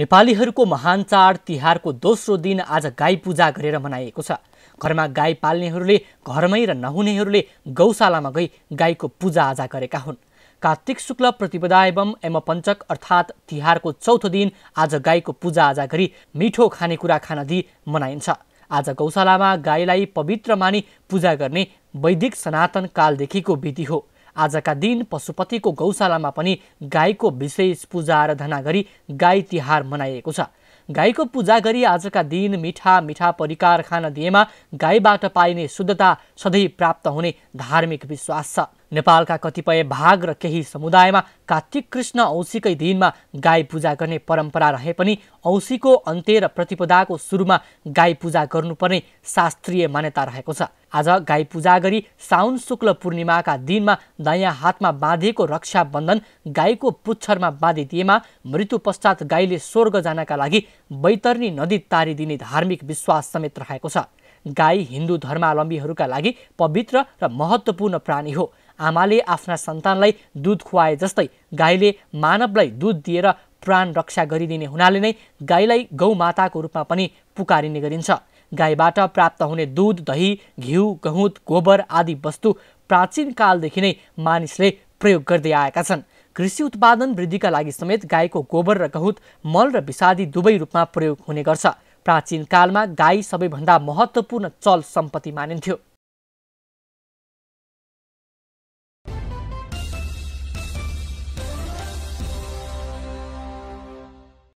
नेपालीहरूको महान चाड तिहारको दोस्रो दिन आज गाई पूजा गरेर मनाइएको छ घरमा गाई पाल्नेहरूले घरमै र नहुनेहरूले गौशालामा गई गाईको पूजाआजा गरेका हुन् कार्तिक शुक्ल प्रतिपदा एवं एमपञ्चक अर्थात् तिहारको चौथो दिन आज गाईको पूजाआजा गरी मिठो खानेकुरा खान दिई मनाइन्छ आज गौशालामा गाईलाई पवित्र मानी पूजा गर्ने वैदिक सनातन कालदेखिको विधि हो आजका दिन पशुपतिको गौशालामा पनि गाईको विशेष पूजा आराधना गरी गाई तिहार मनाइएको छ गाईको पूजा गरी आजका दिन मिठा मिठा परिकार खान दिएमा गाईबाट पाइने शुद्धता सधैँ प्राप्त हुने धार्मिक विश्वास छ नेपालका कतिपय भाग र केही समुदायमा कार्तिक कृष्ण औँसीकै दिनमा गाई पूजा गर्ने परम्परा रहे पनि औँसीको अन्त्य र प्रतिपदाको सुरुमा गाई पूजा गर्नुपर्ने शास्त्रीय मान्यता रहेको छ आज गाई पूजा गरी साउन शुक्ल पूर्णिमाका दिनमा दायाँ हातमा बाँधिएको रक्षाबन्धन गाईको पुच्छरमा बाँधिदिएमा मृत्यु पश्चात गाईले स्वर्ग जानका लागि बैतरणी नदी तारिदिने धार्मिक विश्वास समेत रहेको छ गाई हिन्दू धर्मावलम्बीहरूका लागि पवित्र र महत्त्वपूर्ण प्राणी हो आमाले आफ्ना सन्तानलाई दुध खुवाए जस्तै गाईले मानवलाई दुध दिएर प्राण रक्षा गरिदिने हुनाले नै गाईलाई गौमाताको रूपमा पनि पुकारिने गरिन्छ गाईबाट प्राप्त हुने दुध दही घिउ गहुँत गोबर आदि वस्तु प्राचीन कालदेखि नै मानिसले प्रयोग गर्दै आएका छन् कृषि उत्पादन वृद्धिका लागि समेत गाईको गोबर र गहुँत मल र विषादी दुवै रूपमा प्रयोग हुने गर्छ प्राचीन कालमा गाई सबैभन्दा महत्त्वपूर्ण चल सम्पत्ति मानिन्थ्यो